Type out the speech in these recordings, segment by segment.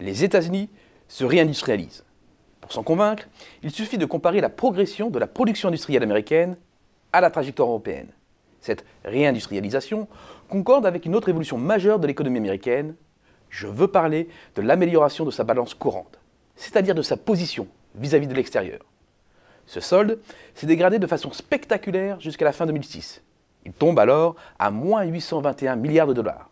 les États-Unis se réindustrialisent. Pour s'en convaincre, il suffit de comparer la progression de la production industrielle américaine à la trajectoire européenne. Cette réindustrialisation concorde avec une autre évolution majeure de l'économie américaine. Je veux parler de l'amélioration de sa balance courante, c'est-à-dire de sa position vis-à-vis de l'extérieur. Ce solde s'est dégradé de façon spectaculaire jusqu'à la fin 2006. Il tombe alors à moins 821 milliards de dollars.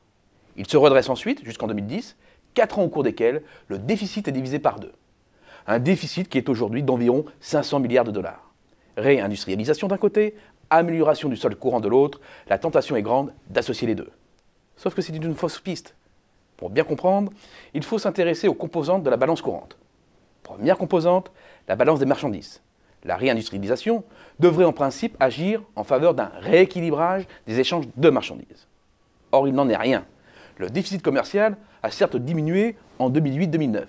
Il se redresse ensuite jusqu'en 2010 quatre ans au cours desquels le déficit est divisé par deux. Un déficit qui est aujourd'hui d'environ 500 milliards de dollars. Réindustrialisation d'un côté, amélioration du sol courant de l'autre, la tentation est grande d'associer les deux. Sauf que c'est une fausse piste. Pour bien comprendre, il faut s'intéresser aux composantes de la balance courante. Première composante, la balance des marchandises. La réindustrialisation devrait en principe agir en faveur d'un rééquilibrage des échanges de marchandises. Or, il n'en est rien. Le déficit commercial a certes diminué en 2008-2009.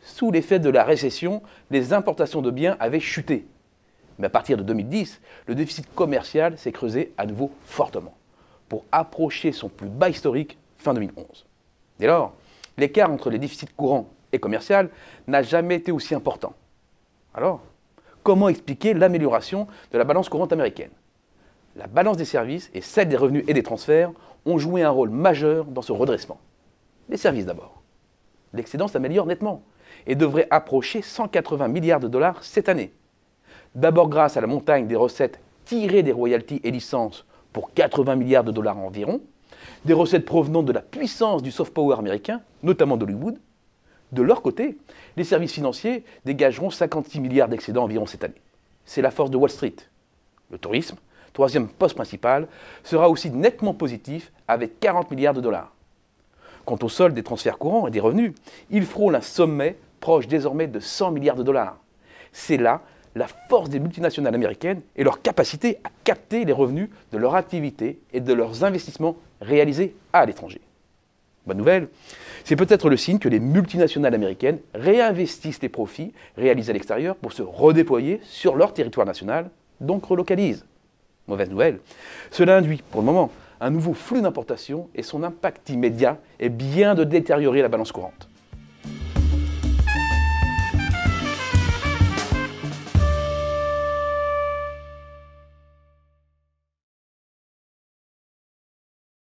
Sous l'effet de la récession, les importations de biens avaient chuté. Mais à partir de 2010, le déficit commercial s'est creusé à nouveau fortement, pour approcher son plus bas historique fin 2011. Dès lors, l'écart entre les déficits courants et commercial n'a jamais été aussi important. Alors, comment expliquer l'amélioration de la balance courante américaine la balance des services et celle des revenus et des transferts ont joué un rôle majeur dans ce redressement. Les services d'abord. L'excédent s'améliore nettement et devrait approcher 180 milliards de dollars cette année. D'abord grâce à la montagne des recettes tirées des royalties et licences pour 80 milliards de dollars environ, des recettes provenant de la puissance du soft power américain, notamment d'Hollywood. De leur côté, les services financiers dégageront 56 milliards d'excédents environ cette année. C'est la force de Wall Street. Le tourisme, troisième poste principal, sera aussi nettement positif avec 40 milliards de dollars. Quant au solde des transferts courants et des revenus, il frôle un sommet proche désormais de 100 milliards de dollars. C'est là la force des multinationales américaines et leur capacité à capter les revenus de leur activité et de leurs investissements réalisés à l'étranger. Bonne nouvelle, c'est peut-être le signe que les multinationales américaines réinvestissent les profits réalisés à l'extérieur pour se redéployer sur leur territoire national, donc relocalisent. Mauvaise nouvelle. Cela induit, pour le moment, un nouveau flux d'importation et son impact immédiat est bien de détériorer la balance courante.